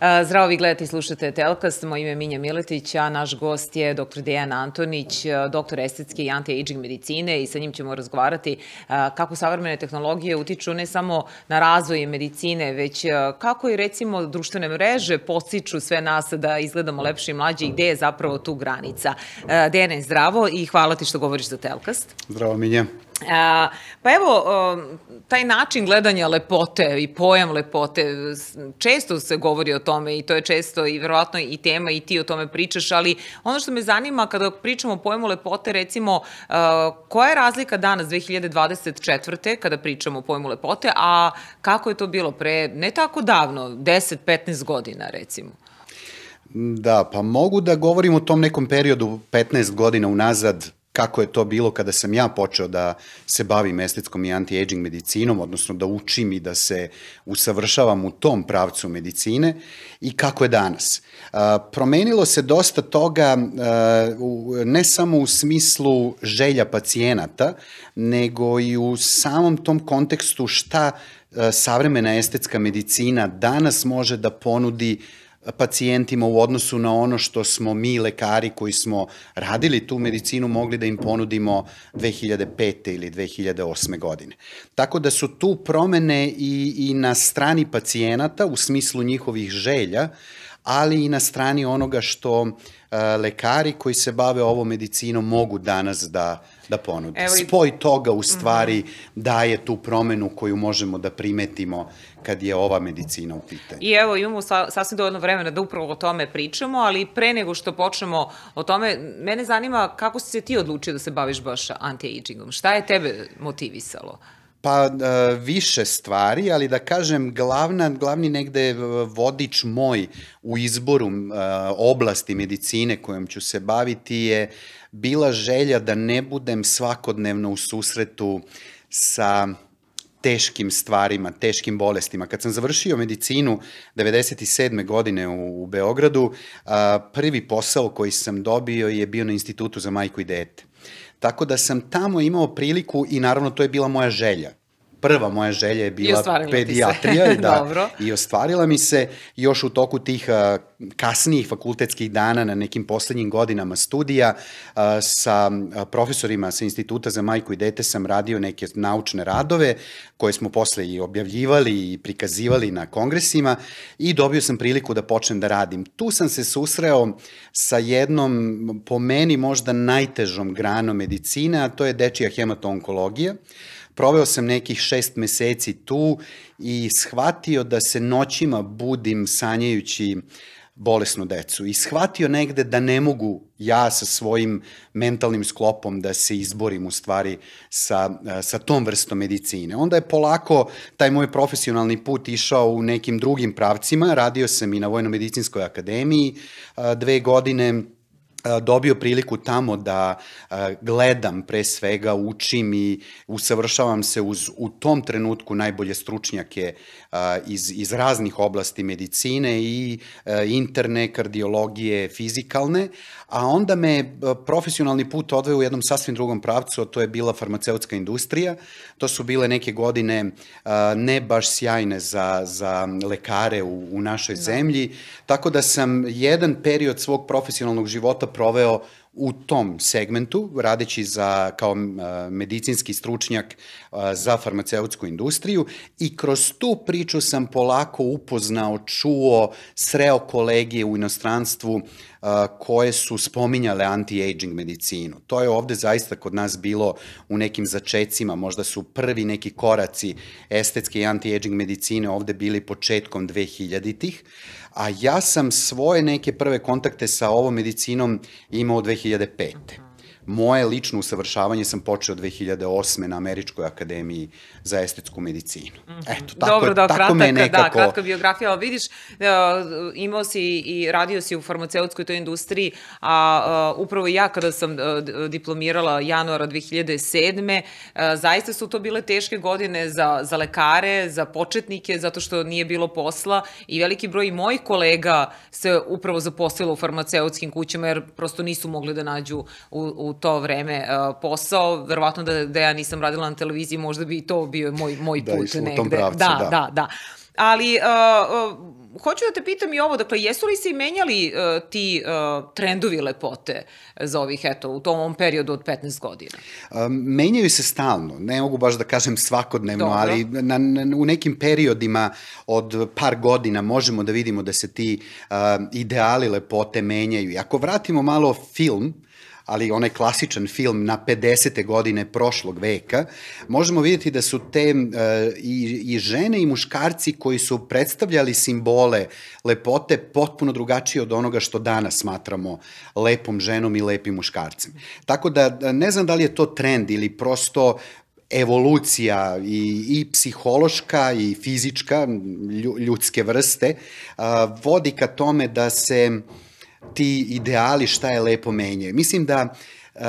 Eh, zdravo, vi gledate i slušate Telkast. Moje ime je Minja Miletić, a naš gost je dr. Dejan Antonić, eh, doktor estetske i anti-aging medicine i sa njim ćemo razgovarati eh, kako savremene tehnologije utiču ne samo na razvoj medicine, već kako i recimo društvene mreže postiču sve nas da izgledamo lepše i mlađe i gde je zapravo tu granica. Dejane, zdravo i hvala ti što govoriš za Telkast. Zdravo, Minja. Pa evo, taj način gledanja lepote i pojam lepote, često se govori o tome i to je često i verovatno i tema i ti o tome pričaš, ali ono što me zanima kada pričamo o pojmu lepote, recimo, koja je razlika danas 2024. kada pričamo o pojmu lepote, a kako je to bilo pre ne tako davno, 10-15 godina recimo? Da, pa mogu da govorim o tom nekom periodu 15 godina unazad, kako je to bilo kada sam ja počeo da se bavim estetskom i anti-aging medicinom, odnosno da učim i da se usavršavam u tom pravcu medicine i kako je danas. promenilo se dosta toga ne samo u smislu želja pacijenata, nego i u samom tom kontekstu šta savremena estetska medicina danas može da ponudi uh, pacijentima u odnosu na ono što smo mi lekari koji smo radili tu medicinu mogli da im ponudimo 2005. ili 2008. godine. Tako da su tu promene i, i na strani pacijenata u smislu njihovih želja, ali i na strani onoga što uh, lekari koji se bave ovom medicinom mogu danas da, uh, da ponudi. Evo, Spoj toga u stvari mm -hmm. daje tu promenu koju možemo da primetimo kad je ova medicina u pitanju. I evo, imamo sa, sasvim dovoljno vremena da upravo o tome pričamo, ali pre nego što počnemo o tome, mene zanima kako si se ti odlučio da se baviš baš anti-agingom? Šta je tebe motivisalo? Pa e, više stvari, ali da kažem glavna, glavni negde je vodič moj u izboru e, oblasti medicine kojom ću se baviti je uh, bila želja da ne budem svakodnevno u susretu sa teškim stvarima, teškim bolestima. Kad sam završio medicinu 97. godine u, u Beogradu, a, prvi posao koji sam dobio je bio na institutu za majku i dete. Tako da sam tamo imao priliku i naravno to je bila moja želja prva moja želja je bila I pedijatrija da, i ostvarila mi se još u toku tih uh, kasnijih fakultetskih dana na nekim poslednjim godinama studija uh, sa profesorima sa Instituta za majku i dete sam radio neke naučne radove koje smo posle i objavljivali i prikazivali na kongresima i dobio sam priliku da počnem da radim. Tu sam se susreo sa jednom po meni možda najtežom granom medicine, a to je dečija hematonkologija. Uh, proveo sam nekih šest meseci tu i shvatio da se noćima budim sanjajući bolesnu decu i shvatio negde da ne mogu ja sa svojim mentalnim sklopom da se izborim u stvari sa, e, sa tom vrstom medicine. Onda je polako taj moj profesionalni put išao u nekim drugim pravcima, radio sam i na Vojnomedicinskoj medicinskoj akademiji e, dve godine, dobio priliku tamo da gledam pre svega, učim i usavršavam se uz u tom trenutku najbolje stručnjake iz, iz raznih oblasti medicine i interne, kardiologije, fizikalne, a onda me e, profesionalni put odveo u jednom sasvim drugom pravcu, a to je bila farmaceutska industrija. To su bile neke godine e, ne baš sjajne za, za lekare u, u našoj da. zemlji, tako da sam jedan period svog profesionalnog života proveo u tom segmentu, radeći za, kao e, medicinski stručnjak za farmaceutsku industriju i kroz tu priču sam polako upoznao, čuo, sreo kolege u inostranstvu koje su spominjale anti-aging medicinu. To je ovde zaista kod nas bilo u nekim začecima, možda su prvi neki koraci estetske i anti-aging medicine ovde bili početkom 2000-ih, a ja sam svoje neke prve kontakte sa ovom medicinom imao 2005. Moje lično usavršavanje sam počeo 2008. na Američkoj akademiji za estetsku medicinu. Mm -hmm. Eto, tako, Dobro, da, tako kratak, me nekako... Da, kratka biografija, ali vidiš, eh, imao si i radio si u farmaceutskoj toj industriji, a eh, upravo ja kada sam eh, diplomirala januara 2007. zaista su to bile teške godine za, za lekare, za početnike, zato što nije bilo posla i veliki broj mojih kolega se upravo zaposlilo u farmaceutskim kućama jer prosto nisu mogli da nađu u, u to vreme uh, posao, verovatno da, da ja nisam radila na televiziji, možda bi i to bio moj, moj da, put negde. Pravcu, da, da, da, da. Ali uh, uh, hoću da te pitam i ovo, dakle, jesu li se i menjali uh, ti uh, trendovi lepote za ovih, eto, u tom periodu od 15 godina? Um, menjaju se stalno, ne mogu baš da kažem svakodnevno, Dobro. ali na, na, u nekim periodima od par godina možemo da vidimo da se ti uh, ideali lepote menjaju. I ako vratimo malo film, ali onaj klasičan film na 50. godine prošlog veka, možemo vidjeti da su te e, i, i žene i muškarci koji su predstavljali simbole lepote potpuno drugačije od onoga što danas smatramo lepom ženom i lepim muškarcem. Tako da, da ne znam da li je to trend ili prosto evolucija i, i psihološka i fizička ljudske vrste a, vodi ka tome da se ti ideali šta je lepo menjaju. Mislim da uh,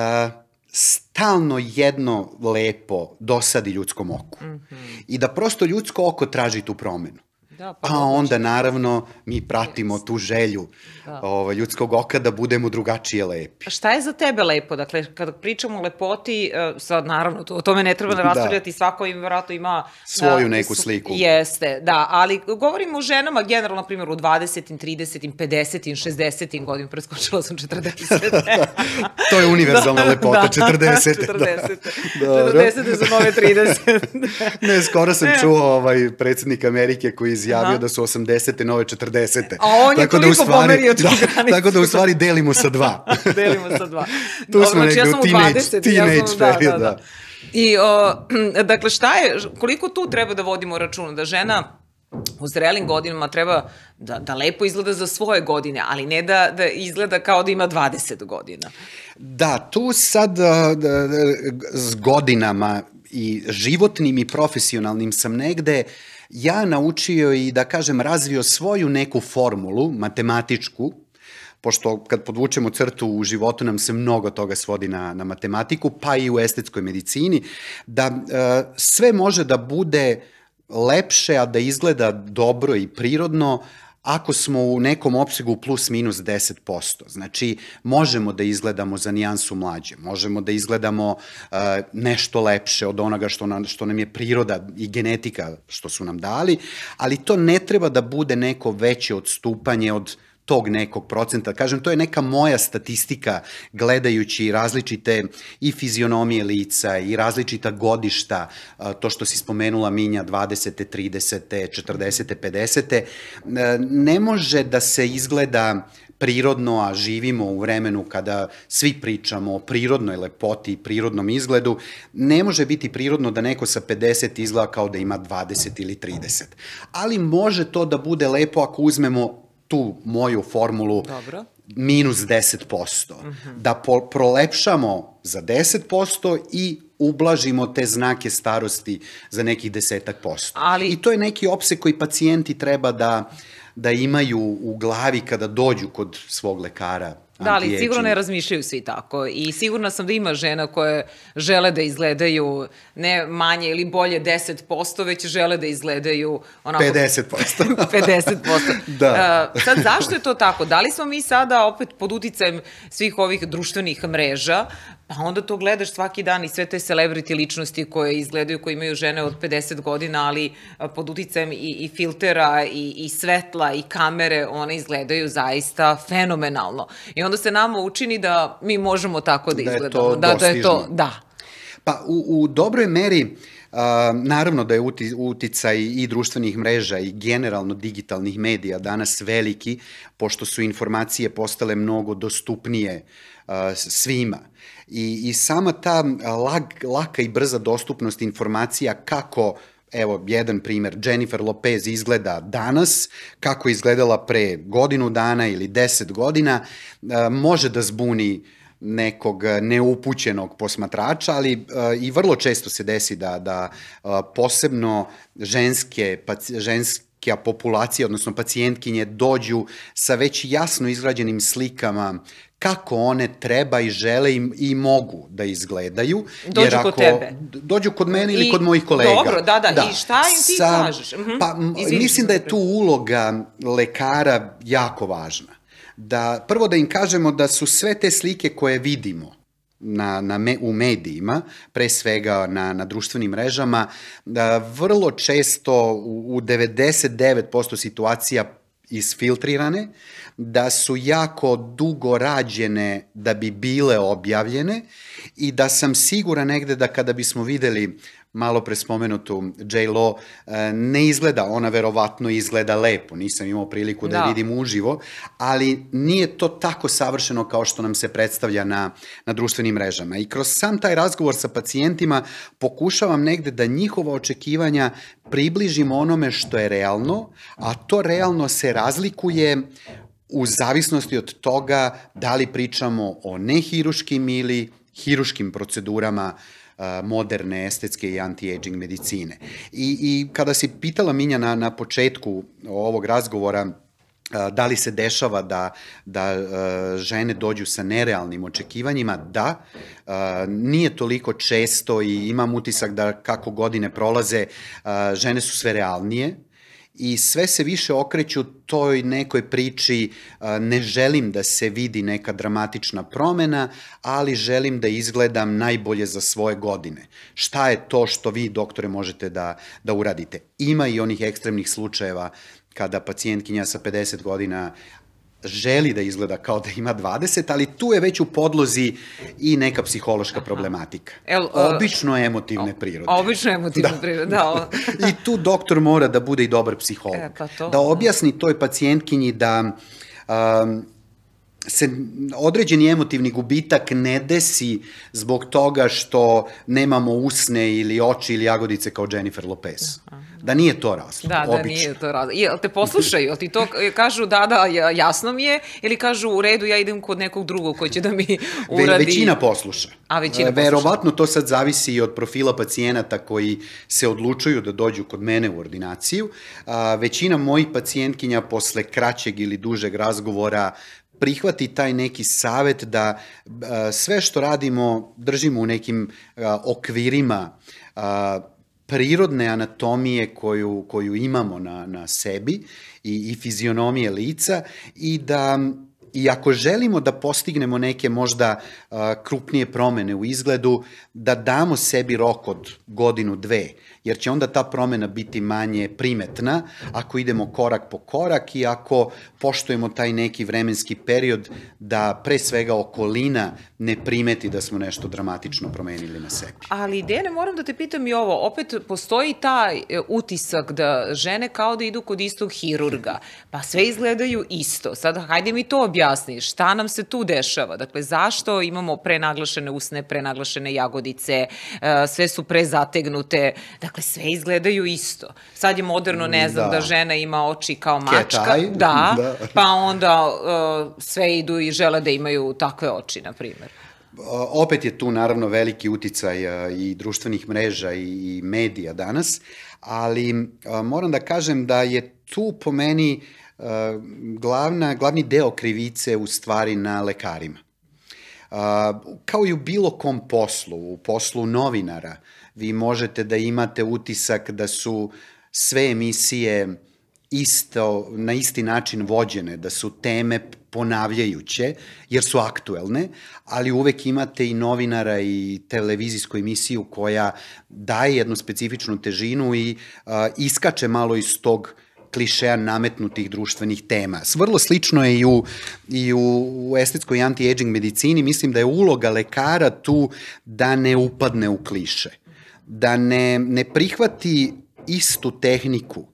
stalno jedno lepo dosadi ljudskom oku. Mm -hmm. I da prosto ljudsko oko traži tu promenu. Da, pa pa onda naravno mi pratimo yes. tu želju da. ovaj, ljudskog oka da budemo drugačije lepi. A šta je za tebe lepo? Dakle, kada pričamo o lepoti, eh, sad naravno to, o tome ne treba da, da raspravljati, da. svako im vratno ima... Svoju da, neku sliku. Jeste, da, ali govorimo o ženama generalno, na primjer, u 20. 30. 50. 60. godinu, preskočila sam 40. to je univerzalna da, lepota, da, 40. 40. Da. 40. Da. su nove 30. ne, skoro sam ne. čuo ovaj predsednik Amerike koji iz izjavio Aha. da su 80. nove 40. A on je tako da u stvari, da, Tako da u stvari delimo sa dva. delimo sa dva. tu smo znači, negde ja sam u 20, teenage ja da, sam, da, period, da, da, da. I, o, dakle, šta je, koliko tu treba da vodimo računa? Da žena u zrelim godinama treba da, da lepo izgleda za svoje godine, ali ne da, da izgleda kao da ima 20 godina. Da, tu sad e, da, da, s godinama i životnim i profesionalnim sam negde uh, ja naučio i, da kažem, razvio svoju neku formulu, matematičku, pošto kad podvučemo crtu u životu nam se mnogo toga svodi na, na matematiku, pa i u estetskoj medicini, da e, sve može da bude lepše, a da izgleda dobro i prirodno, ako smo u nekom opsegu plus minus 10%. Znači, možemo da izgledamo za nijansu mlađe, možemo da izgledamo uh, nešto lepše od onoga što nam, što nam je priroda i genetika što su nam dali, ali to ne treba da bude neko veće odstupanje od tog nekog procenta. Kažem, to je neka moja statistika gledajući različite i fizionomije lica i različita godišta, to što si spomenula Minja 20. 30. 40. 50. Ne može da se izgleda prirodno, a živimo u vremenu kada svi pričamo o prirodnoj lepoti i prirodnom izgledu, ne može biti prirodno da neko sa 50 izgleda kao da ima 20 ili 30. Ali može to da bude lepo ako uzmemo tu moju formulu Dobro. minus 10%. Mm -hmm. Da po, prolepšamo za 10% i ublažimo te znake starosti za nekih desetak posto. Ali... I to je neki opse koji pacijenti treba da, da imaju u glavi kada dođu kod svog lekara Da, ali sigurno ne razmišljaju svi tako i sigurna sam da ima žena koje žele da izgledaju ne manje ili bolje 10%, već žele da izgledaju onako... 50%. 50%. da. Uh, sad, zašto je to tako? Da li smo mi sada opet pod uticajem svih ovih društvenih mreža Pa onda to gledaš svaki dan i sve te celebrity ličnosti koje izgledaju, koje imaju žene od 50 godina, ali pod uticajem i, i filtera i, i svetla i kamere, one izgledaju zaista fenomenalno. I onda se nama učini da mi možemo tako da izgledamo. Da je to da, Da je to, da. Pa u, u dobroj meri Uh, naravno da je uti, uticaj i društvenih mreža i generalno digitalnih medija danas veliki, pošto su informacije postale mnogo dostupnije uh, svima. I, i sama ta lag, laka i brza dostupnost informacija kako Evo, jedan primer, Jennifer Lopez izgleda danas, kako je izgledala pre godinu dana ili deset godina, može da zbuni nekog neupućenog posmatrača, ali i vrlo često se desi da, da posebno ženske, ženske ženska populacija, odnosno pacijentkinje, dođu sa već jasno izgrađenim slikama kako one treba i žele i, i mogu da izgledaju. Dođu jer ako, kod tebe. Dođu kod mene ili I, kod mojih kolega. Dobro, da, da, da. i šta im ti Sa, kažeš? Uh mhm. -huh. Pa, mislim da je tu uloga lekara jako važna. Da, prvo da im kažemo da su sve te slike koje vidimo, na, na me, u medijima, pre svega na, na društvenim mrežama, da vrlo često u, u 99% situacija isfiltrirane, da su jako dugo rađene da bi bile objavljene i da sam siguran negde da kada bismo videli malo pre spomenutu J. Lo, e, ne izgleda, ona verovatno izgleda lepo, nisam imao priliku da, da. vidim uživo, ali nije to tako savršeno kao što nam se predstavlja na, na društvenim mrežama. I kroz sam taj razgovor sa pacijentima pokušavam negde da njihova očekivanja približimo onome što je realno, a to realno se razlikuje u zavisnosti od toga da li pričamo o nehiruškim ili hiruškim procedurama uh, moderne estetske i anti-aging medicine. I, I kada si pitala Minja na, na početku ovog razgovora, da li se dešava da, da žene dođu sa nerealnim očekivanjima? Da, nije toliko često i imam utisak da kako godine prolaze, žene su sve realnije, i sve se više okreću toj nekoj priči ne želim da se vidi neka dramatična promena, ali želim da izgledam najbolje za svoje godine. Šta je to što vi, doktore, možete da, da uradite? Ima i onih ekstremnih slučajeva kada pacijentkinja sa 50 godina želi da izgleda kao da ima 20, ali tu je već u podlozi i neka psihološka problematika. El, uh, obično emotivne o, prirode. Obično emotivne da. prirode, da. I tu doktor mora da bude i dobar psiholog. E, pa to, da, da. objasni toj pacijentkinji da um, se određeni emotivni gubitak ne desi zbog toga što nemamo usne ili oči ili jagodice kao Jennifer Lopez. Aha. Da. da nije to razlog, da, obično. Da, nije to razlog. Jel te poslušaju? Jel ti to kažu da, da, jasno mi je? Ili kažu u redu, ja idem kod nekog drugog koji će da mi uradi... Ve, većina posluša. A većina e, posluša. Verovatno to sad zavisi i od profila pacijenata koji se odlučuju da dođu kod mene u ordinaciju. većina mojih pacijentkinja posle kraćeg ili dužeg razgovora prihvati taj neki savet da e, sve što radimo držimo u nekim e, okvirima e, prirodne anatomije koju, koju imamo na, na sebi i, i fizionomije lica i da I ako želimo da postignemo neke možda a, krupnije promene u izgledu, da damo sebi rok od godinu, dve, jer će onda ta promena biti manje primetna ako idemo korak po korak i ako poštojemo taj neki vremenski period da pre svega okolina ne primeti da smo nešto dramatično promenili na sebi. Ali Dene, moram da te pitam i ovo, opet postoji ta e, utisak da žene kao da idu kod istog hirurga, pa sve izgledaju isto. Sad, hajde mi to objasniti objasni šta nam se tu dešava. Dakle, zašto imamo prenaglašene usne, prenaglašene jagodice, e, sve su prezategnute, dakle, sve izgledaju isto. Sad je moderno, ne znam, da, da žena ima oči kao mačka. Da, da, pa onda e, sve idu i žele da imaju takve oči, na primer opet je tu naravno veliki uticaj e, i društvenih mreža i medija danas, ali moram da kažem da je tu po meni glavna, glavni deo krivice u stvari na lekarima. Kao i u bilo kom poslu, u poslu novinara, vi možete da imate utisak da su sve emisije isto, na isti način vođene, da su teme ponavljajuće, jer su aktuelne, ali uvek imate i novinara i televizijsku emisiju koja daje jednu specifičnu težinu i uh, iskače malo iz tog uh, klišeja nametnutih društvenih tema. Vrlo slično je i u, i u, u estetskoj anti-aging medicini. Mislim da je uloga lekara tu da ne upadne u kliše, da ne, ne prihvati istu tehniku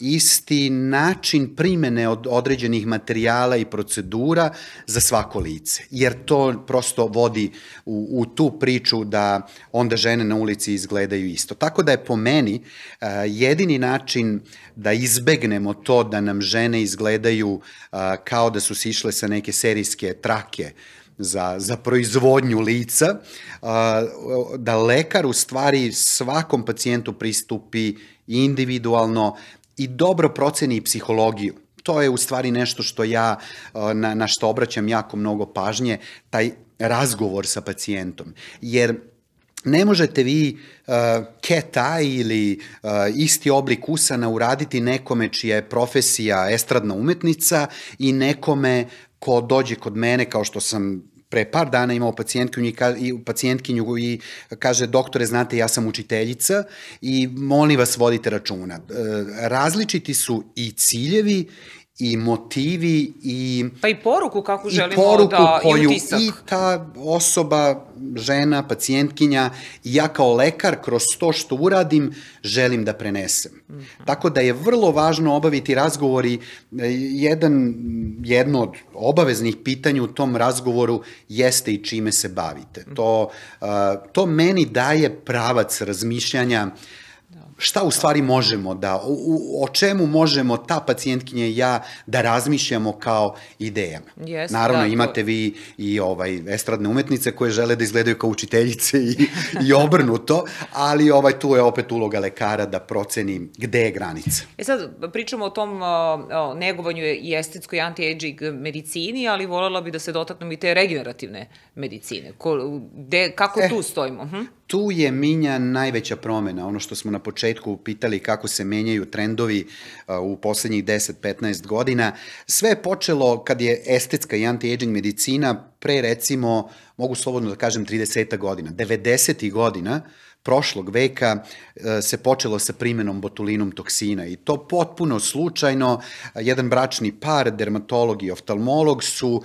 isti način primene od određenih materijala i procedura za svako lice. Jer to prosto vodi u, u tu priču da onda žene na ulici izgledaju isto. Tako da je po meni uh, jedini način da izbegnemo to da nam žene izgledaju uh, kao da su sišle sa neke serijske trake za, za proizvodnju lica, e, da lekar u stvari svakom pacijentu pristupi individualno, i dobro proceni psihologiju. To je u stvari nešto što ja, uh, na, na što obraćam jako mnogo pažnje, taj razgovor sa pacijentom. Jer ne možete vi uh, keta ili uh, isti oblik usana uraditi nekome čija je profesija estradna umetnica i nekome ko dođe kod mene, kao što sam pre par dana imao pacijentkinju i, pacijentkinju i kaže doktore znate ja sam učiteljica i molim vas vodite računa. E, različiti su i ciljevi i motivi i... Pa i poruku kako i želimo poruku da... Koju I utisak. I ta osoba, žena, pacijentkinja, ja kao lekar kroz to što uradim želim da prenesem. Mm -hmm. Tako da je vrlo važno obaviti razgovori. E, jedan, jedno od obaveznih pitanja u tom razgovoru jeste i čime se bavite. Mm -hmm. To, uh, to meni daje pravac razmišljanja uh, šta u stvari možemo da, u, o čemu možemo ta pacijentkinja i ja da razmišljamo kao idejama. Yes, Naravno, da, imate vi i ovaj, estradne umetnice koje žele da izgledaju kao učiteljice i, i obrnuto, ali ovaj, tu je opet uloga lekara da proceni gde je granica. E sad, pričamo o tom o, negovanju i estetskoj anti-aging medicini, ali volela bi da se dotaknem i te regenerativne medicine. Ko, de, kako e, tu stojimo? Hm? tu je Minja najveća promena, ono što smo na početku pitali kako se menjaju trendovi u poslednjih 10-15 godina. Sve je počelo kad je estetska i anti-aging medicina pre recimo, mogu slobodno da kažem 30 godina, 90. godina prošlog veka se počelo sa primenom botulinom toksina i to potpuno slučajno. Jedan bračni par, dermatolog i oftalmolog su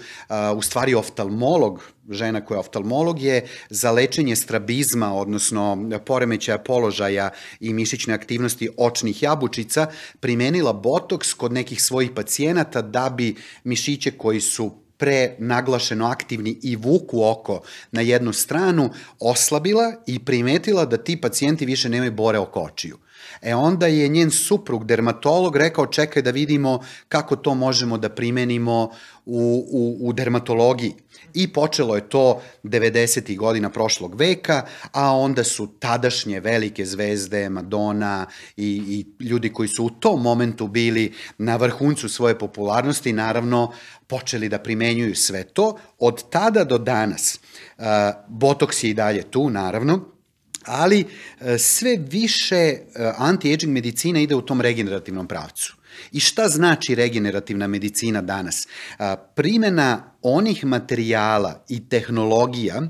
u stvari oftalmolog žena koja je oftalmolog je za lečenje strabizma, odnosno poremećaja položaja i mišićne aktivnosti očnih jabučica, primenila botoks kod nekih svojih pacijenata da bi mišiće koji su pre naglašeno aktivni i vuku oko na jednu stranu, oslabila i primetila da ti pacijenti više nemaju bore oko očiju. E onda je njen suprug, dermatolog, rekao čekaj da vidimo kako to možemo da primenimo u, u, u dermatologiji i počelo je to 90. godina prošlog veka, a onda su tadašnje velike zvezde, Madonna i, i ljudi koji su u tom momentu bili na vrhuncu svoje popularnosti, naravno počeli da primenjuju sve to. Od tada do danas, e, botoks je i dalje tu, naravno, ali e, sve više e, anti-aging medicina ide u tom regenerativnom pravcu. I šta znači regenerativna medicina danas? Primena onih materijala i tehnologija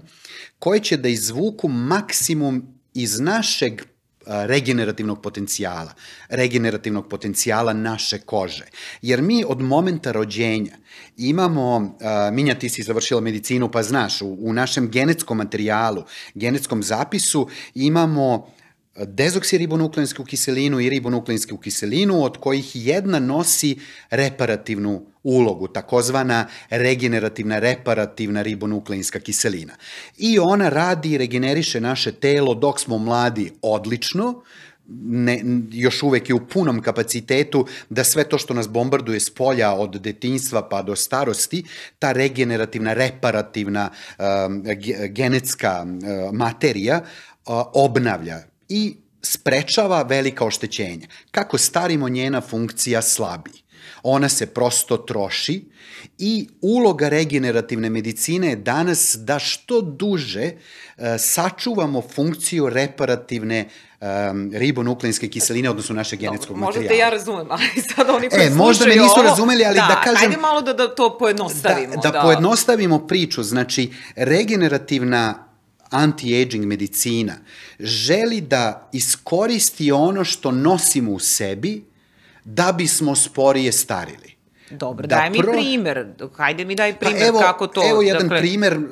koje će da izvuku maksimum iz našeg regenerativnog potencijala, regenerativnog potencijala naše kože. Jer mi od momenta rođenja imamo, Minja ti si završila medicinu pa znaš, u, u našem genetskom materijalu, genetskom zapisu imamo dezoksiribonukleinsku kiselinu i ribonukleinsku kiselinu, od kojih jedna nosi reparativnu ulogu, takozvana regenerativna reparativna ribonukleinska kiselina. I ona radi i regeneriše naše telo dok smo mladi odlično, ne, još uvek je u punom kapacitetu da sve to što nas bombarduje s polja od detinjstva pa do starosti, ta regenerativna, reparativna uh, genetska uh, materija uh, obnavlja i sprečava velika oštećenja. Kako starimo njena funkcija slabi. Ona se prosto troši i uloga regenerativne medicine je danas da što duže e, sačuvamo funkciju reparativne um, ribonukleinske kiseline, odnosno našeg genetskog Dobro, materijala. Možda ja razumem, ali sad oni koji e, možda me nisu ovo, razumeli, ali da, da kažem... Ajde malo da, da to da, pojednostavimo. Da, da, da pojednostavimo priču. Znači, regenerativna anti-aging medicina želi da iskoristi ono što nosimo u sebi da bismo sporije starili. Dobro, da daj mi pro... primer. Hajde mi daj pa primer pa evo, kako to... Evo jedan dakle... primer uh,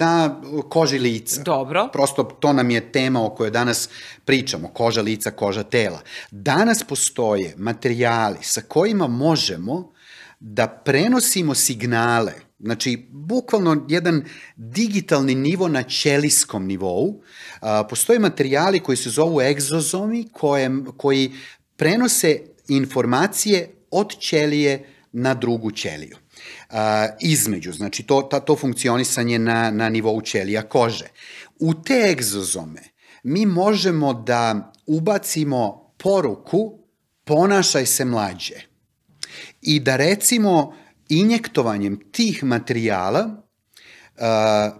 na koži lica. Dobro. Prosto to nam je tema o kojoj danas pričamo. Koža lica, koža tela. Danas postoje materijali sa kojima možemo da prenosimo signale Znači, bukvalno jedan digitalni nivo na ćelijskom nivou. postoje materijali koji se zovu egzozomi, koje, koji prenose informacije od ćelije na drugu ćeliju. A, između, znači to, ta, to funkcionisanje na, na nivou ćelija kože. U te egzozome mi možemo da ubacimo poruku ponašaj se mlađe. I da recimo injektovanjem tih materijala Uh,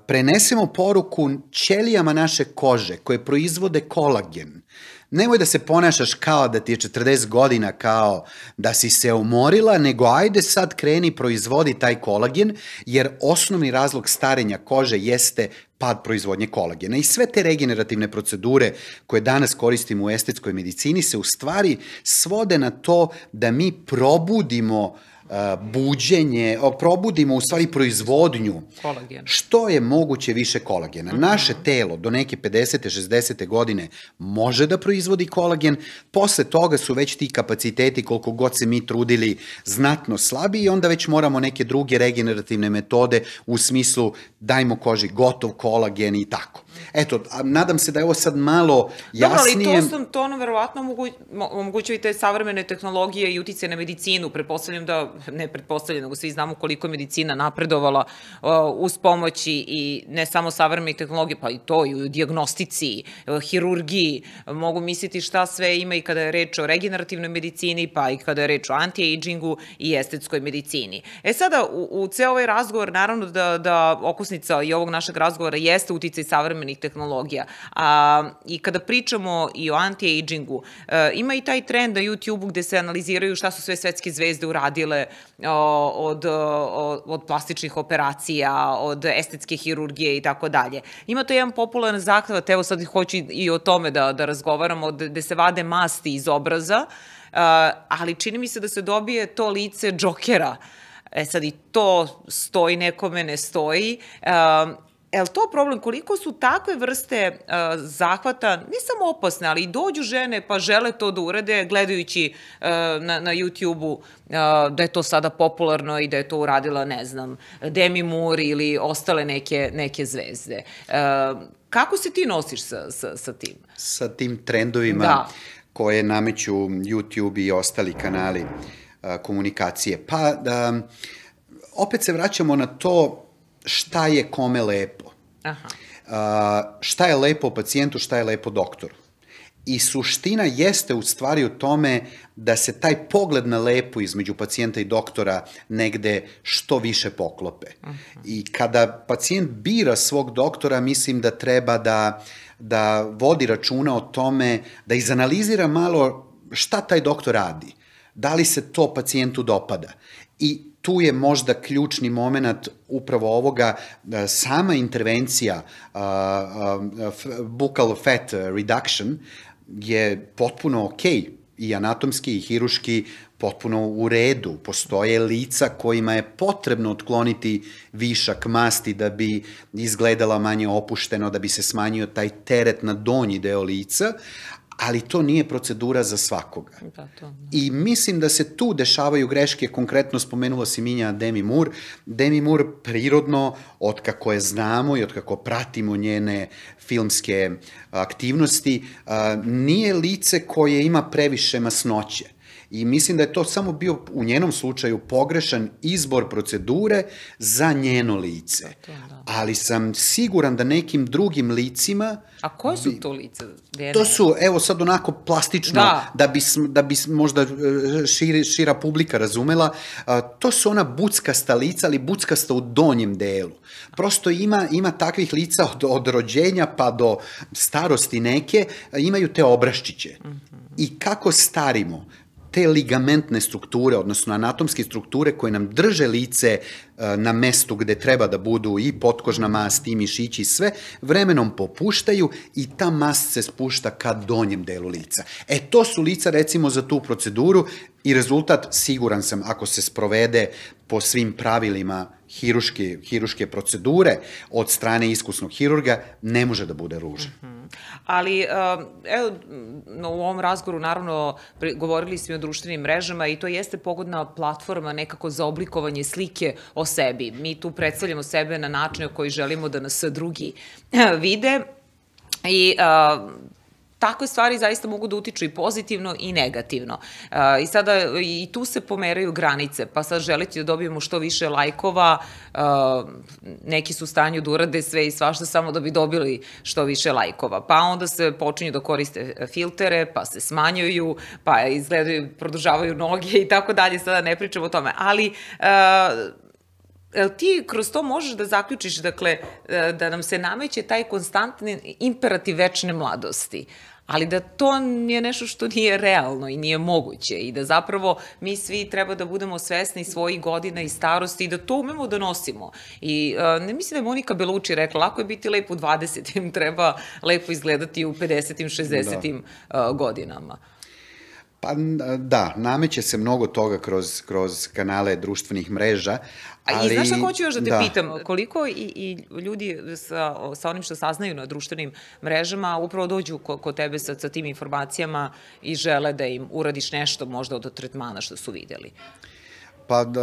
prenesemo poruku ćelijama naše kože koje proizvode kolagen. Nemoj da se ponašaš kao da ti je 40 godina, kao da si se umorila, nego ajde sad kreni proizvodi taj kolagen, jer osnovni razlog starenja kože jeste pad proizvodnje kolagena. I sve te regenerativne procedure koje danas koristimo u estetskoj medicini se u stvari svode na to da mi probudimo uh, buđenje, probudimo u stvari proizvodnju Kolagen. što je moguće više kolagena. Mm -hmm. Naše telo do neke 50. 60. godine može da proizvodi kolagen, posle toga su već ti kapaciteti koliko god se mi trudili znatno slabi i onda već moramo neke druge regenerativne metode u smislu dajmo koži gotov kolagen i tako. Eto, nadam se da je ovo sad malo jasnije. Dobro, ali to, sam, to ono verovatno omogućuje i te savremene tehnologije i utice na medicinu. Pretpostavljam da, ne pretpostavljam, nego svi znamo koliko je medicina napredovala uh, uz pomoć i ne samo savremene tehnologije, pa i to i u diagnostici, hirurgiji. Mogu misliti šta sve ima i kada je reč o regenerativnoj medicini, pa i kada je reč o anti-agingu i estetskoj medicini. E sada, u, u ceo ovaj razgovor, naravno da, da okusnica i ovog našeg razgovora jeste utice savremene savremenih tehnologija. A, I kada pričamo i o anti-agingu, e, ima i taj trend na YouTube-u gde se analiziraju šta su sve svetske zvezde uradile o, od, o, od plastičnih operacija, od estetske hirurgije i tako dalje. Ima to jedan popularan zaklad, evo sad hoću i o tome da, da razgovaramo, gde se vade masti iz obraza, Uh, ali čini mi se da se dobije to lice džokera. E sad i to stoji nekome, ne stoji. Uh, el to problem koliko su takve vrste uh, zahvata, ne samo opasne, ali i dođu žene pa žele to da urade gledajući uh, na, na YouTube-u uh, da je to sada popularno i da je to uradila, ne znam, Demi Moore ili ostale neke, neke zvezde. Uh, kako se ti nosiš sa, sa, sa tim? Sa tim trendovima da. koje nameću YouTube i ostali kanali uh, komunikacije. Pa, da, opet se vraćamo na to šta je kome lepo. Aha. Uh, šta je lepo pacijentu, šta je lepo doktoru. I suština jeste u stvari u tome da se taj pogled na lepo između pacijenta i doktora negde što više poklope. Uh mhm. -huh. I kada pacijent bira svog doktora, mislim da treba da, da vodi računa o tome, da izanalizira malo šta taj doktor radi, da li se to pacijentu dopada. I tu je možda ključni moment upravo ovoga e, sama intervencija e, e, bucal fat reduction je potpuno okej okay i anatomski i hiruški potpuno u redu. Postoje lica kojima je potrebno otkloniti višak masti da bi izgledala manje opušteno, da bi se smanjio taj teret na donji deo lica, ali to nije procedura za svakoga. Da, to, da. I mislim da se tu dešavaju greške, konkretno spomenula si Minja Demi Moore. Demi Moore prirodno, otkako je znamo i otkako pratimo njene filmske aktivnosti, nije lice koje ima previše masnoće. I mislim da je to samo bio u njenom slučaju pogrešan izbor procedure za njeno lice. To, da. Ali sam siguran da nekim drugim licima... A koje su to lice? To su, evo sad onako plastično, da, da, bi, da bi možda e, šir, šira publika razumela, to su ona buckasta lica, ali buckasta u donjem delu. Prosto ima, ima takvih lica od, od rođenja pa do starosti neke, imaju te obraščiće. Mm -hmm. I kako starimo? te ligamentne strukture, odnosno anatomske strukture koje nam drže lice e, na mestu gde treba da budu i potkožna mast i mišići i sve, vremenom popuštaju i ta mast se spušta ka donjem delu lica. E to su lica recimo za tu proceduru i rezultat siguran sam ako se sprovede po svim pravilima hiruške, hiruške procedure od strane iskusnog hirurga ne može da bude ružan. Mm -hmm. Ali, eh, evo, u ovom razgoru, naravno, govorili smo i o društvenim mrežama i to jeste pogodna platforma nekako za oblikovanje slike o sebi. Mi tu predstavljamo sebe na način koji želimo da nas drugi eh, vide i a, eh, takve stvari zaista mogu da utiču i pozitivno i negativno. E, I sada i tu se pomeraju granice, pa sad želeći da dobijemo što više lajkova, e, neki su u stanju da urade sve i svašta samo da bi dobili što više lajkova. Pa onda se počinju da koriste filtere, pa se smanjuju, pa izgledaju, produžavaju noge i tako dalje, sada ne pričamo o tome. Ali e, ti kroz to možeš da zaključiš, dakle, da nam se nameće taj konstantni imperativ večne mladosti ali da to nije nešto što nije realno i nije moguće i da zapravo mi svi treba da budemo svesni svojih godina i starosti i da to umemo da nosimo. I uh, ne mislim da je Monika Beluči rekla, lako je biti lepo u 20. im treba lepo izgledati u 50. im 60. Da. Uh, godinama. Pa da, nameće se mnogo toga kroz, kroz kanale društvenih mreža. Ali, A i znaš šta hoću još da te da. pitam? Koliko i, i ljudi sa, sa onim što saznaju na društvenim mrežama upravo dođu kod ko tebe sa, sa tim informacijama i žele da im uradiš nešto možda od tretmana što su videli? Pa e,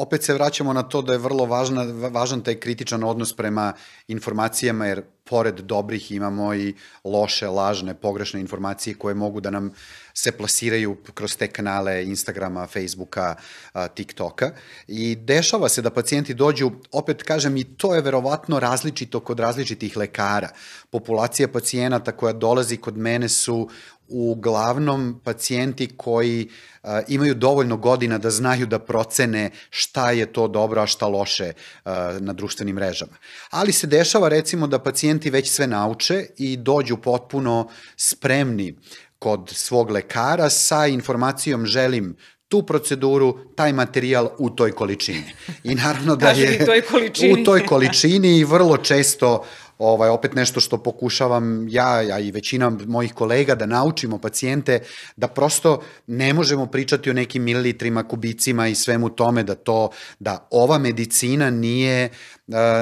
opet se vraćamo na to da je vrlo važna, važan taj kritičan odnos prema informacijama, jer pored dobrih imamo i loše, lažne, pogrešne informacije koje mogu da nam se plasiraju kroz te kanale Instagrama, Facebooka, e, TikToka. I dešava se da pacijenti dođu, opet kažem, i to je verovatno različito kod različitih lekara. Populacija pacijenata koja dolazi kod mene su uglavnom pacijenti koji a, eh, imaju dovoljno godina da znaju da procene šta je to dobro, a šta loše a, eh, na društvenim mrežama. Ali se dešava recimo da pacijenti već sve nauče i dođu potpuno spremni kod svog lekara sa informacijom želim tu proceduru, taj materijal u toj količini. I naravno da je u toj količini i vrlo često ovaj, opet nešto što pokušavam ja, ja i većina mojih kolega da naučimo pacijente da prosto ne možemo pričati o nekim mililitrima, kubicima i svemu tome da to, da ova medicina nije e,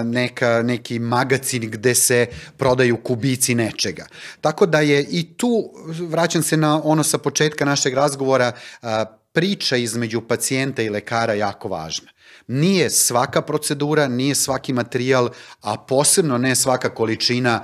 neka, neki magacin gde se prodaju kubici nečega. Tako da je i tu, vraćam se na ono sa početka našeg razgovora, e, priča između pacijenta i lekara jako važna. Nije svaka procedura, nije svaki materijal, a posebno ne svaka količina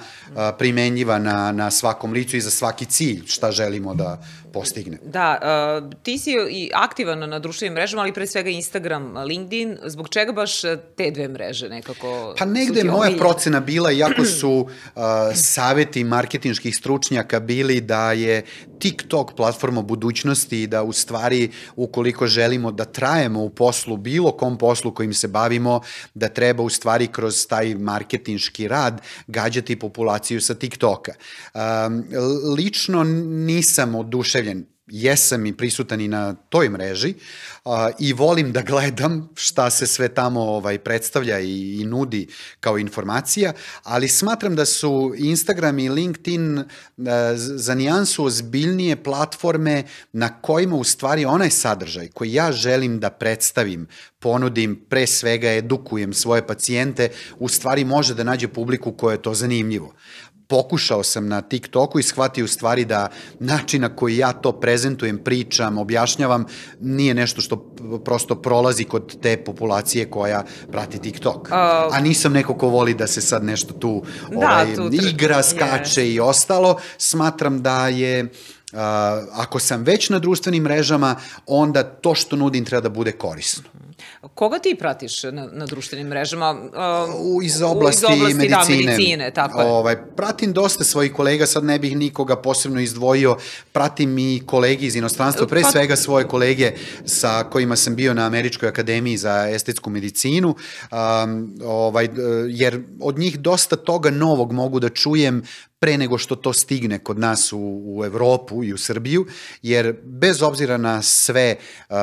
primenjiva na, na svakom licu i za svaki cilj šta želimo da, postigne. Da, uh, ti si i aktivan na društvenim mrežama, ali pre svega Instagram, LinkedIn, zbog čega baš te dve mreže nekako? Pa negde je moja procena bila, iako su uh, saveti marketinških stručnjaka bili da je TikTok platforma budućnosti i da u stvari ukoliko želimo da trajemo u poslu, bilo kom poslu kojim se bavimo, da treba u stvari kroz taj marketinški rad gađati populaciju sa TikToka. Um, lično nisam oduševljen oduševljen jesam i prisutan i na toj mreži a, i volim da gledam šta se sve tamo ovaj predstavlja i, i nudi kao informacija, ali smatram da su Instagram i LinkedIn a, e, za nijansu ozbiljnije platforme na kojima u stvari onaj sadržaj koji ja želim da predstavim, ponudim, pre svega edukujem svoje pacijente, u stvari može da nađe publiku koja je to zanimljivo pokušao sam na TikToku i shvatio u stvari da način na koji ja to prezentujem, pričam, objašnjavam, nije nešto što prosto prolazi kod te populacije koja prati TikTok. A, A nisam neko ko voli da se sad nešto tu, da, ovaj, tu igra, skače yes. i ostalo. Smatram da je Uh, ako sam već na društvenim mrežama, onda to što nudim treba da bude korisno. Koga ti pratiš na, na društvenim mrežama? Uh, u, iz oblasti, u, iz oblasti da, medicine. Da, medicine tako je. ovaj, pratim dosta svojih kolega, sad ne bih nikoga posebno izdvojio. Pratim i kolege iz inostranstva, pre pa... svega svoje kolege sa kojima sam bio na Američkoj akademiji za estetsku medicinu, um, ovaj, jer od njih dosta toga novog mogu da čujem pre nego što to stigne kod nas u, u Evropu i u Srbiju, jer bez obzira na sve um,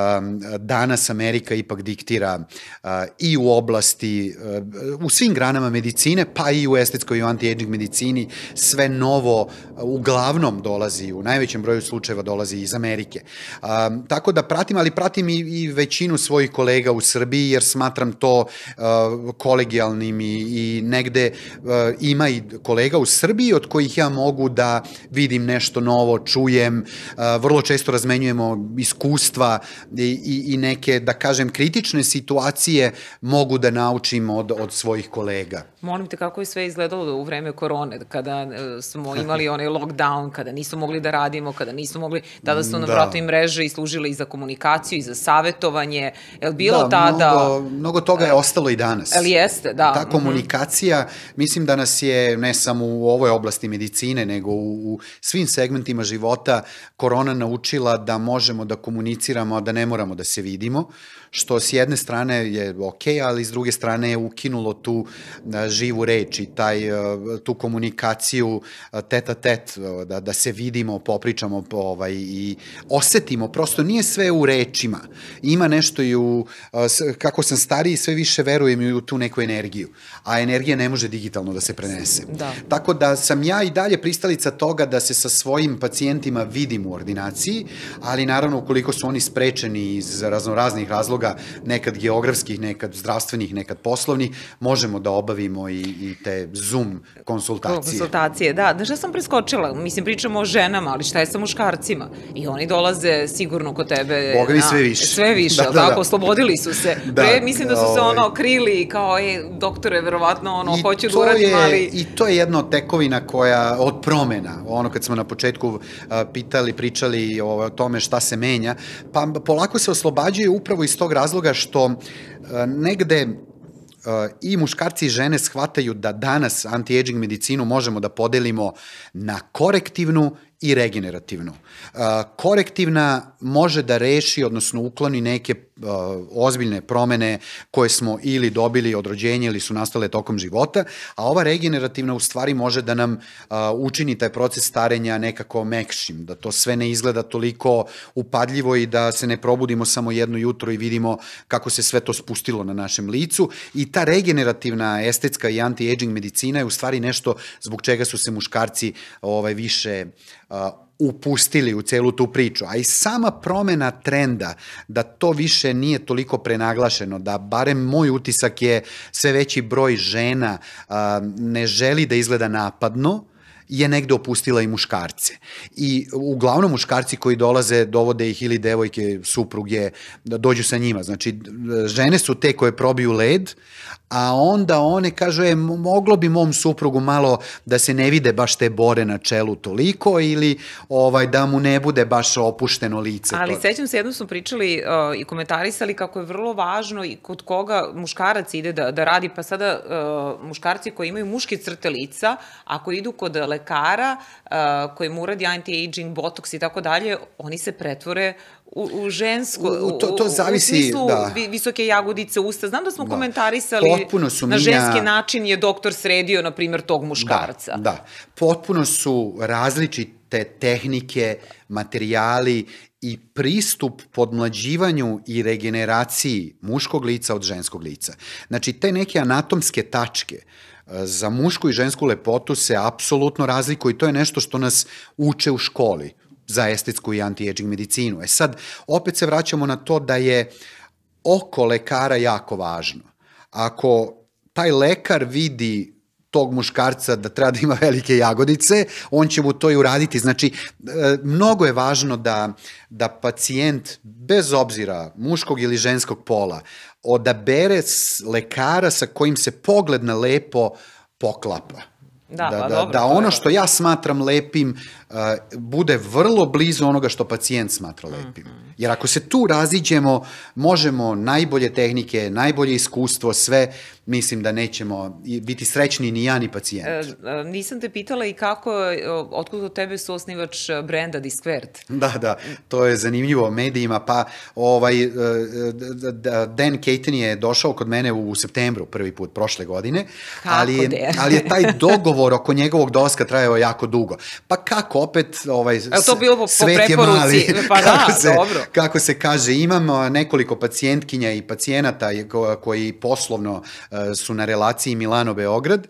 danas Amerika ipak diktira uh, i u oblasti, uh, u svim granama medicine, pa i u estetskoj i u anti-aging medicini, sve novo uh, uglavnom dolazi, u najvećem broju slučajeva dolazi iz Amerike. Um, tako da pratim, ali pratim i, i većinu svojih kolega u Srbiji, jer smatram to uh, kolegijalnim i, i negde uh, ima i kolega u Srbiji od kojih ja mogu da vidim nešto novo, čujem, e, vrlo često razmenjujemo iskustva i, i, i neke, da kažem, kritične situacije mogu da naučim od, od svojih kolega. Molim te, kako je sve izgledalo u vreme korone, kada e, smo imali onaj lockdown, kada nismo mogli da radimo, kada nismo mogli, tada su nam da. i mreže i služile i za komunikaciju, i za savetovanje, je li bilo da, tada... Mnogo, mnogo toga je ostalo i danas. Ali jeste, da. Ta mhm. komunikacija, mm -hmm. mislim da nas je, ne samo u ovoj oblasti, oblasti medicine, nego u, u svim segmentima života korona naučila da možemo da komuniciramo, a da ne moramo da se vidimo. Uh, što s jedne strane je ok, ali s druge strane je ukinulo tu e, živu reč i taj, e, tu komunikaciju e, teta tet, da, da se vidimo, popričamo ovaj, i osetimo, prosto nije sve u rečima. Ima nešto i u, kako sam stariji, sve više verujem i u tu neku energiju, a energija ne može digitalno da se prenese. Da. Tako da sam ja i dalje pristalica toga da se sa svojim pacijentima vidim u ordinaciji, ali naravno ukoliko su oni sprečeni iz raznoraznih razloga, razloga, nekad geografskih, nekad zdravstvenih, nekad poslovnih, možemo da obavimo i, i te Zoom konsultacije. Konsultacije, da. Da što sam preskočila? Mislim, pričamo o ženama, ali šta je sa muškarcima? I oni dolaze sigurno kod tebe. Boga mi da, sve više. Sve više, da, da, da, tako, da. oslobodili su se. Da, Pre, mislim da su se ono ovaj. krili kao, e, doktore, verovatno, ono, hoću da uradim, je, ali... I to je jedna od tekovina koja, od promena, ono kad smo na početku pitali, pričali o, tome šta se menja, pa polako se oslobađaju upravo iz tog tog razloga što e, negde e, i muškarci i žene shvataju da danas anti-aging medicinu možemo da podelimo na korektivnu i regenerativnu. E, korektivna može da reši, odnosno ukloni neke ozbiljne promene koje smo ili dobili od rođenja ili su nastale tokom života, a ova regenerativna u stvari može da nam učini taj proces starenja nekako mekšim, da to sve ne izgleda toliko upadljivo i da se ne probudimo samo jedno jutro i vidimo kako se sve to spustilo na našem licu i ta regenerativna estetska i anti-aging medicina je u stvari nešto zbog čega su se muškarci ovaj, više uh, upustili u celu tu priču. A i sama promena trenda da to više nije toliko prenaglašeno, da barem moj utisak je sve veći broj žena a, ne želi da izgleda napadno, je negde opustila i muškarce. I uglavnom muškarci koji dolaze, dovode ih ili devojke, supruge, da dođu sa njima. Znači, žene su te koje probiju led, a onda one kažu, je, moglo bi mom suprugu malo da se ne vide baš te bore na čelu toliko ili ovaj, da mu ne bude baš opušteno lice. Ali to. sećam se, jednom smo pričali uh, i komentarisali kako je vrlo važno i kod koga muškarac ide da, da radi, pa sada uh, muškarci koji imaju muške crte lica, ako idu kod lekara lekara uh, koji mu uradi anti-aging, botoks i tako dalje, oni se pretvore u, u žensko, u, to, to zavisi, u smislu da. visoke jagodice, usta. Znam da smo da. komentarisali Potpuno su na ženski način je doktor sredio, na primjer, tog muškarca. Da, da. Potpuno su različite tehnike, materijali i pristup podmlađivanju i regeneraciji muškog lica od ženskog lica. Znači, te neke anatomske tačke uh, za mušku i žensku lepotu se apsolutno razlikuje i to je nešto što nas uče u školi za estetsku i anti-aging medicinu. E sad, opet se vraćamo na to da je oko lekara jako važno. Ako taj lekar vidi tog muškarca da treba da ima velike jagodice, on će mu to i uraditi. Znači, e, mnogo je važno da, da pacijent, bez obzira muškog ili ženskog pola, odabere lekara sa kojim se pogled na lepo poklapa. Da, da, pa, da, dobro, da ono što ja smatram lepim uh, bude vrlo blizu onoga što pacijent smatra lepim. Mm -hmm. Jer ako se tu raziđemo, možemo najbolje tehnike, najbolje iskustvo, sve, mislim da nećemo biti srećni ni ja ni pacijent. E, e nisam te pitala i kako, e, otkud od tebe su osnivač brenda Disquert? Da, da, to je zanimljivo o medijima, pa ovaj, e, Dan Caton je došao kod mene u septembru prvi put prošle godine, kako ali, ali je taj dogovor oko njegovog doska trajao jako dugo. Pa kako opet, ovaj, e, to bilo po, po preporuci, mali, pa da, se, dobro kako se kaže, imam nekoliko pacijentkinja i pacijenata koji poslovno e, su na relaciji Milano-Beograd, e,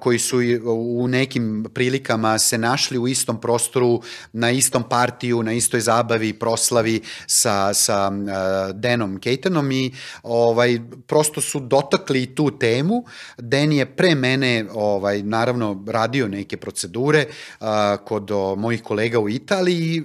koji su u nekim prilikama se našli u istom prostoru, na istom partiju, na istoj zabavi, proslavi sa, sa e, Denom Kejtanom i ovaj, prosto su dotakli tu temu. Den je pre mene ovaj, naravno radio neke procedure kod mojih kolega u Italiji.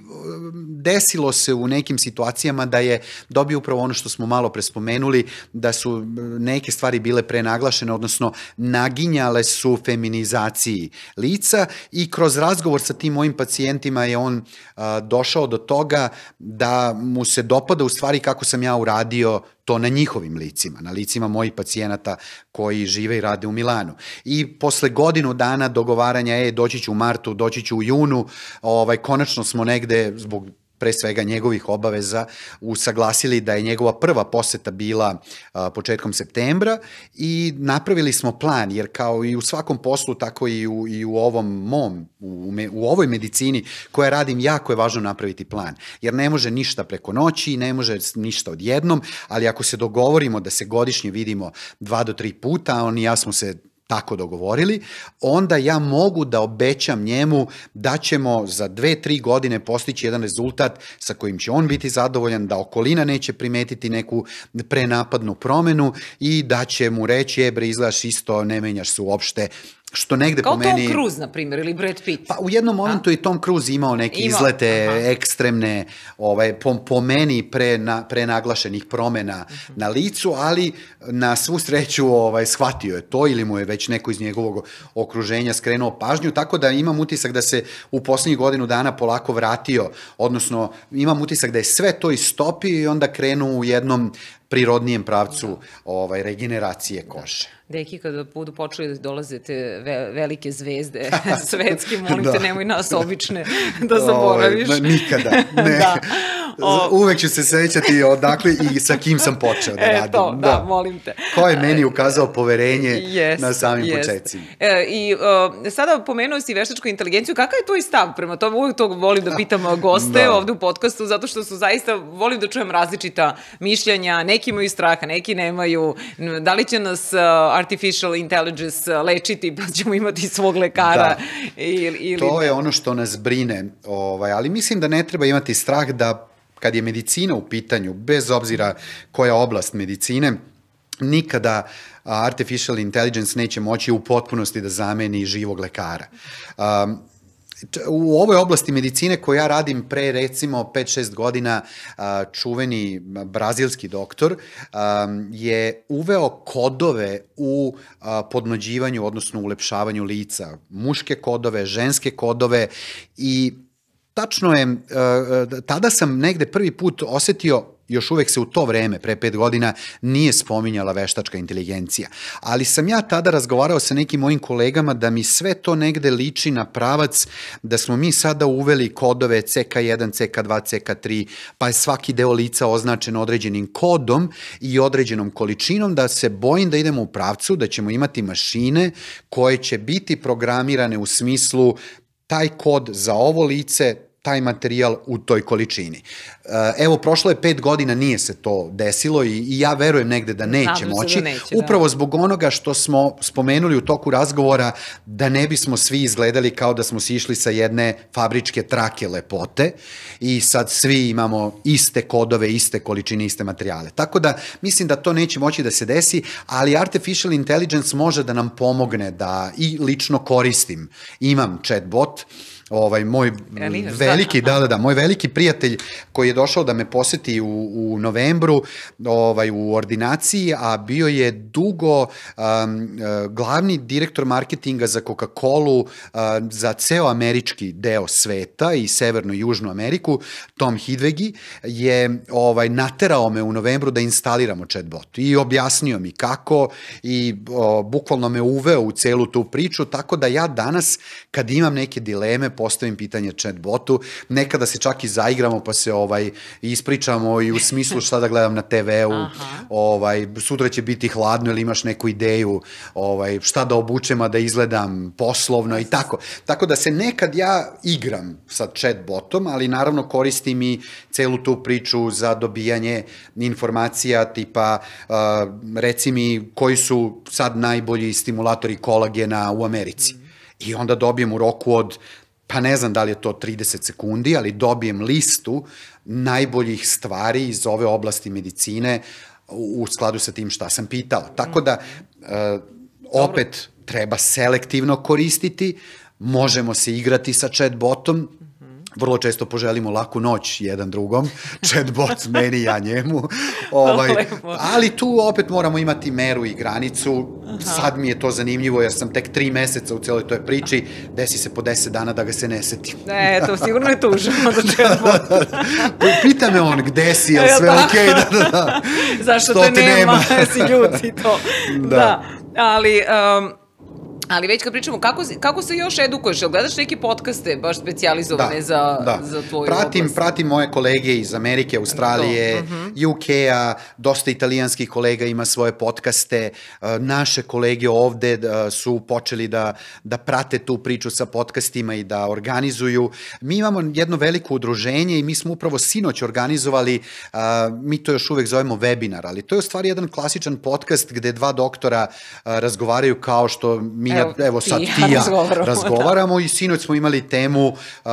Desilo se u nekim nekim situacijama da je dobio upravo ono što smo malo pre spomenuli, da su neke stvari bile prenaglašene, odnosno naginjale su feminizaciji lica i kroz razgovor sa tim mojim pacijentima je on a, došao do toga da mu se dopada u stvari kako sam ja uradio to na njihovim licima, na licima mojih pacijenata koji žive i rade u Milanu. I posle godinu dana dogovaranja, e, doći ću u martu, doći ću u junu, ovaj, konačno smo negde zbog pre svega njegovih obaveza usaglasili da je njegova prva poseta bila a, početkom septembra i napravili smo plan jer kao i u svakom poslu tako i u, i u ovom mom u, me, u ovoj medicini koja radim jako je važno napraviti plan jer ne može ništa preko noći ne može ništa odjednom ali ako se dogovorimo da se godišnje vidimo dva do tri puta on i ja smo se tako dogovorili, onda ja mogu da obećam njemu da ćemo za dve, tri godine postići jedan rezultat sa kojim će on biti zadovoljan, da okolina neće primetiti neku prenapadnu promenu i da će mu reći, e bre, izgledaš isto, ne menjaš se uopšte, što negde Kao po meni... Kao Tom Cruise, na primjer, ili Brad Pitt. Pa u jednom momentu A? i Tom Cruise imao neke imao. izlete Aha. ekstremne, ovaj, po, po meni pre, na, pre naglašenih promena uh mhm. -huh. na licu, ali na svu sreću ovaj, shvatio je to ili mu je već neko iz njegovog okruženja skrenuo pažnju, tako da imam utisak da se u poslednjih godinu dana polako vratio, odnosno imam utisak da je sve to istopio i onda krenuo u jednom prirodnijem pravcu da. ovaj, regeneracije da. kože. Deki, kada budu počeli da dolaze te ve, velike zvezde svetske, molim da. te, nemoj nas obične da zaboraviš. Ove, nikada, ne. da. O... Uvek ću se sećati odakle i sa kim sam počeo da e, radim. To, da. da, molim te. Ko je meni e, ukazao poverenje jest, na samim jest. početcima. E, I o, sada pomenuo si veštačku inteligenciju, kakav je tvoj stav prema tome? Uvek to volim da pitam goste da. ovde u podcastu, zato što su zaista, volim da čujem različita mišljenja, neki neki imaju straha, neki nemaju, da li će nas uh, artificial intelligence uh, lečiti, pa ćemo imati svog lekara da. ili, ili... To je ono što nas brine, ovaj, ali mislim da ne treba imati strah da kad je medicina u pitanju, bez obzira koja oblast medicine, nikada uh, artificial intelligence neće moći u potpunosti da zameni živog lekara. Um, u ovoj oblasti medicine koju ja radim pre recimo 5-6 godina čuveni brazilski doktor je uveo kodove u podnođivanju, odnosno ulepšavanju lica. Muške kodove, ženske kodove i tačno je, tada sam negde prvi put osetio još uvek se u to vreme, pre pet godina, nije spominjala veštačka inteligencija. Ali sam ja tada razgovarao sa nekim mojim kolegama da mi sve to negde liči na pravac da smo mi sada uveli kodove CK1, CK2, CK3, pa je svaki deo lica označen određenim kodom i određenom količinom, da se bojim da idemo u pravcu, da ćemo imati mašine koje će biti programirane u smislu taj kod za ovo lice, taj materijal u toj količini. Eh, evo, prošlo je pet godina, nije se to desilo i, i ja verujem negde da neće Nadam moći. Da neće, upravo da. zbog onoga što smo spomenuli u toku razgovora, da ne bismo svi izgledali kao da smo sišli sa jedne fabričke trake lepote i sad svi imamo iste kodove, iste količine, iste materijale. Tako da, mislim da to neće moći da se desi, ali artificial intelligence može da nam pomogne da i lično koristim. Imam chatbot, ovaj moj Elinaš, da. veliki da. da da da moj veliki prijatelj koji je došao da me poseti u, u novembru ovaj, u ordinaciji, a bio je dugo um, eh, glavni direktor marketinga za Coca-Colu uh, za ceo američki deo sveta i severnu i južnu Ameriku, Tom Hidvegi, je ovaj, naterao me u novembru da instaliramo chatbot i objasnio mi kako i o, bukvalno me uveo u celu tu priču, tako da ja danas kad imam neke dileme postavim pitanje chatbotu, nekada se čak i zaigramo pa se ovaj Ovaj, ispričamo i u smislu šta da gledam na TV-u, ovaj, sutra će biti hladno ili imaš neku ideju ovaj, šta da obučem, a da izgledam poslovno i tako. Tako da se nekad ja igram sa chatbotom, ali naravno koristim i celu tu priču za dobijanje informacija tipa reci mi koji su sad najbolji stimulatori kolagena u Americi. Mm. I onda dobijem u roku od pa ne znam da li je to 30 sekundi, ali dobijem listu najboljih stvari iz ove oblasti medicine u skladu sa tim šta sam pitao. Tako da, e, opet, treba selektivno koristiti, možemo se igrati sa chatbotom, vrlo često poželimo laku noć jedan drugom, chatbot meni, ja njemu. Ovaj, ali tu opet moramo imati meru i granicu. Aha. Sad mi je to zanimljivo jer sam tek tri meseca u cijeloj toj priči, desi se po deset dana da ga se ne seti. Ne, to sigurno je tužno za chatbot. Pita me on gde si, e, jel sve da. okej? Okay? Da, da, da. Zašto Što te nema, nema? si ljut to. Da. da. Ali... Um, Ali već kad pričamo, kako, kako se još edukuješ? Jel gledaš neke podcaste baš specializovane da, za, da. za tvoju pratim, oblast? Pratim moje kolege iz Amerike, Australije, uh mhm. -huh. UK-a, dosta italijanskih kolega ima svoje podcaste. E, naše kolege ovde e, su počeli da, da prate tu priču sa podcastima i da organizuju. Mi imamo jedno veliko udruženje i mi smo upravo sinoć organizovali, e, mi to još uvek zovemo webinar, ali to je u stvari jedan klasičan podcast gde dva doktora razgovaraju kao što mi Tija, evo sad Tija, tija razgovaramo, razgovaramo da. i sinoć smo imali temu uh,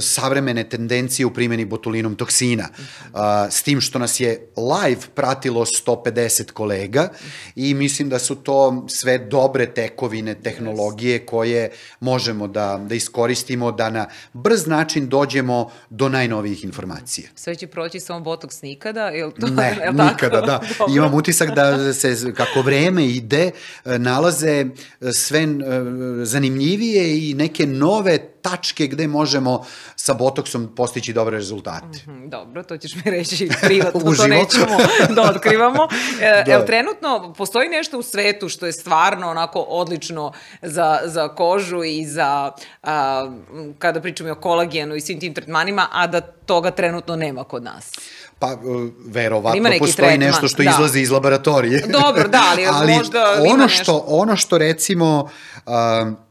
savremene tendencije u primjeni botulinom toksina, uh, s tim što nas je live pratilo 150 kolega i mislim da su to sve dobre tekovine tehnologije koje možemo da, da iskoristimo da na brz način dođemo do najnovijih informacija. Sve će proći samo botoks nikada, Jel to? Ne, jel nikada, tako? da. Dobro. Imam utisak da se, kako vreme ide, e, nalaze sve sve e, zanimljivije i neke nove tačke gde možemo sa botoksom postići dobre rezultate. Mm -hmm, dobro, to ćeš mi reći privatno, to nećemo da otkrivamo. E, Evo, trenutno postoji nešto u svetu što je stvarno onako odlično za, za kožu i za, a, kada pričamo i o kolagenu i svim tim tretmanima, a da toga trenutno nema kod nas? Pa, e, verovatno ima neki postoji tretman, nešto što da. izlazi iz laboratorije. Dobro, da, ali, ali možda ono ima nešto. Što, ono što recimo... E,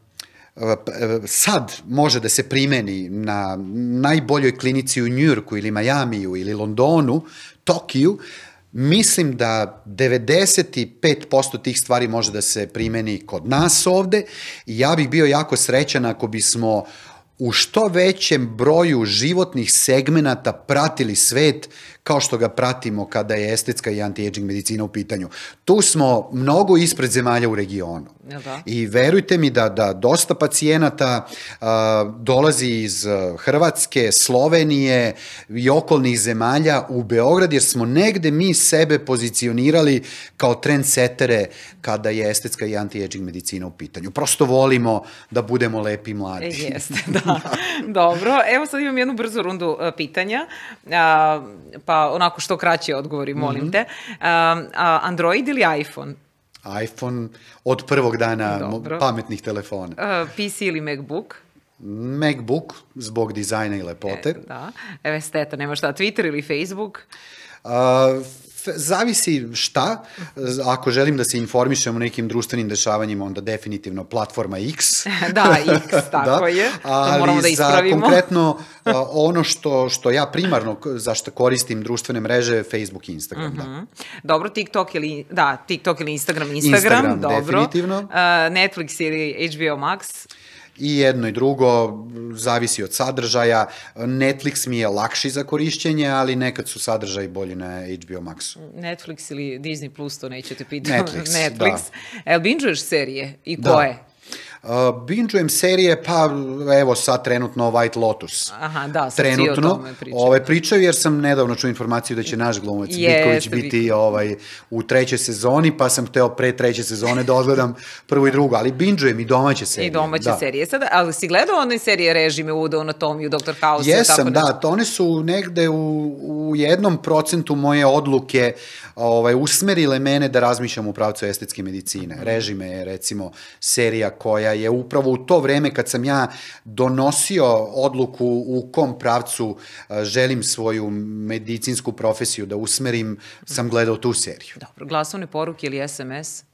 sad može da se primeni na najboljoj klinici u Njurku ili Majamiju ili Londonu, Tokiju, mislim da 95% tih stvari može da se primeni kod nas ovde. Ja bih bio jako srećan ako bismo uh, u što većem broju životnih segmenata pratili svet kao što ga pratimo kada je estetska i anti-aging medicina u pitanju. Tu smo mnogo ispred zemalja u regionu. Da. I verujte mi da, da dosta pacijenata a, dolazi iz Hrvatske, Slovenije i okolnih zemalja u Beograd, jer smo negde mi sebe pozicionirali kao trendsetere kada je estetska i anti-aging medicina u pitanju. Prosto volimo da budemo lepi i mladi. E, jeste, da. Dobro, evo sad imam jednu brzu rundu uh, pitanja, uh, pa onako što kraće odgovori, molim mm -hmm. te. Uh, Android ili iPhone? iPhone od prvog dana Dobro. pametnih telefona. Uh, e, PC ili MacBook? MacBook, zbog dizajna i lepote. E, da, evo esteta, nema šta, Twitter ili Facebook? Uh, zavisi šta, ako želim da se informišem o nekim društvenim dešavanjima, onda definitivno platforma X. da, X, da. tako da. je. To Ali moramo da ispravimo. za konkretno ono što, što ja primarno zašto koristim društvene mreže, Facebook i Instagram. Mm -hmm. da. Mhm. Dobro, TikTok ili, da, TikTok ili Instagram, Instagram, Instagram dobro. definitivno. Uh, Netflix ili HBO Max. I jedno i drugo, zavisi od sadržaja. Netflix mi je lakši za korišćenje, ali nekad su sadržaji bolji na HBO Maxu. Netflix ili Disney Plus, to neću te pitati. Netflix, Netflix. da. El, binžuješ serije i da. koje? Da. Uh, binđujem serije, pa evo sad trenutno White Lotus. Aha, da, sam trenutno, o tome pričaju. Ovaj, pričaju jer sam nedavno čuo informaciju da će naš glumac Biković biti ovaj, u trećoj sezoni, pa sam hteo pre treće sezone da odgledam prvu i drugu, ali binđujem i domaće serije. I domaće da. serije. Sada, ali si gledao one serije režime u anatomiju, Dr. House? Jesam, tako da, to one su negde u, u jednom procentu moje odluke uh, ovaj, usmerile mene da razmišljam u pravcu estetske medicine. Mhm. Režime je recimo serija koja je upravo u to vreme kad sam ja donosio odluku u kom pravcu želim svoju medicinsku profesiju da usmerim, sam mhm. gledao tu seriju. Dobro, glasovne poruke ili SMS?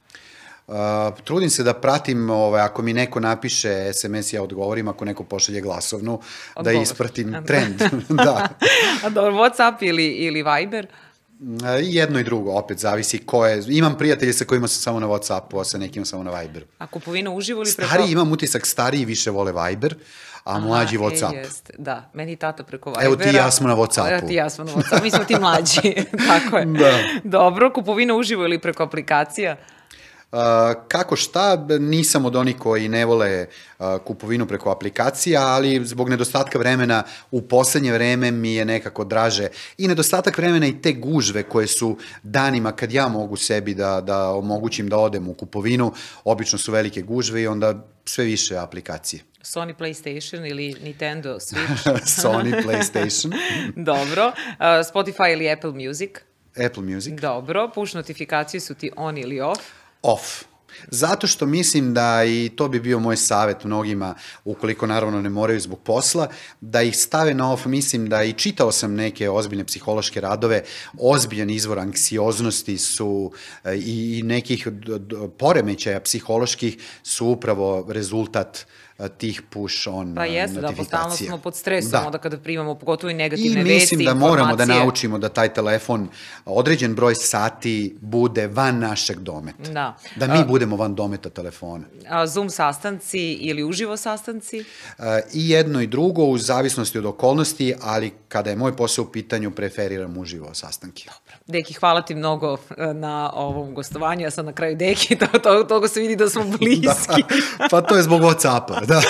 Uh, trudim se da pratim, ovaj, ako mi neko napiše SMS, ja odgovorim, ako neko pošalje glasovnu, da Odgovor. da ispratim trend. da. A Dobro, Whatsapp ili, ili Viber? Uh, E, jedno i drugo, opet, zavisi ko je. Imam prijatelje sa kojima sam samo na Whatsappu, a sa nekim samo na Viberu. A kupovina uživo ili preko... Stariji, imam utisak, stariji više vole Viber, a mlađi e, Whatsapp. E, jest. Da, meni i tata preko Vibera. Evo ti i ja smo na Whatsappu. Evo ti i ja smo na Whatsappu, mi smo ti mlađi, tako je. Da. Dobro, kupovina uživo ili preko aplikacija? Kako šta, nisam od onih koji ne vole kupovinu preko aplikacija, ali zbog nedostatka vremena u poslednje vreme mi je nekako draže i nedostatak vremena i te gužve koje su danima kad ja mogu sebi da, da omogućim da odem u kupovinu, obično su velike gužve i onda sve više aplikacije. Sony PlayStation ili Nintendo Switch. Sony PlayStation. Dobro. Spotify ili Apple Music? Apple Music. Dobro. Push notifikacije su ti on ili off? off. Zato što mislim da, i to bi bio moj savet mnogima, ukoliko naravno ne moraju zbog posla, da ih stave na off, mislim da i čitao sam neke ozbiljne psihološke radove, ozbiljan izvor anksioznosti su e, i nekih poremećaja psiholoških su upravo rezultat uh, tih push-on Pa jeste, da, pa smo pod stresom, da. onda kada primamo pogotovo i negativne vesti, I mislim vesti, da moramo da naučimo da taj telefon određen broj sati bude van našeg dometa. Da. Da mi a, budemo van dometa telefona. A Zoom sastanci ili uživo sastanci? A, I jedno i drugo, u zavisnosti od okolnosti, ali kada je moj posao u pitanju, preferiram uživo sastanke. Dobro. Deki, hvala ti mnogo e, na ovom gostovanju. Ja sam na kraju Deki, to, to, toga se vidi da smo da. bliski. da. Pa to je zbog Whatsappa. da.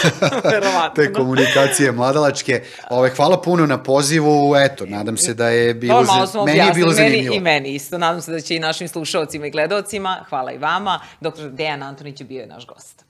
Te komunikacije mladalačke. Ove, hvala puno na pozivu, eto, nadam se da je bilo, za... meni je bilo zanimljivo. Meni I meni isto, nadam se da će i našim slušalcima i gledalcima, hvala i vama, doktor Dejan Antonić je bio je naš gost.